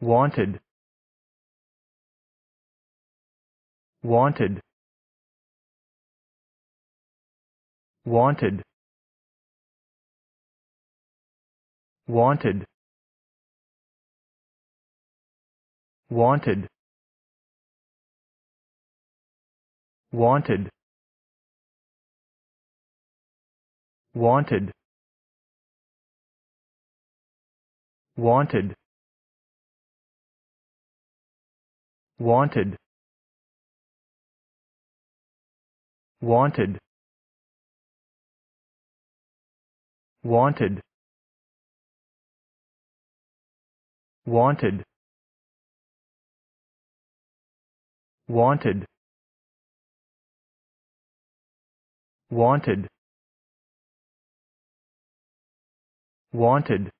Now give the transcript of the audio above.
wanted wanted wanted wanted wanted wanted wanted wanted wanted wanted wanted wanted wanted wanted wanted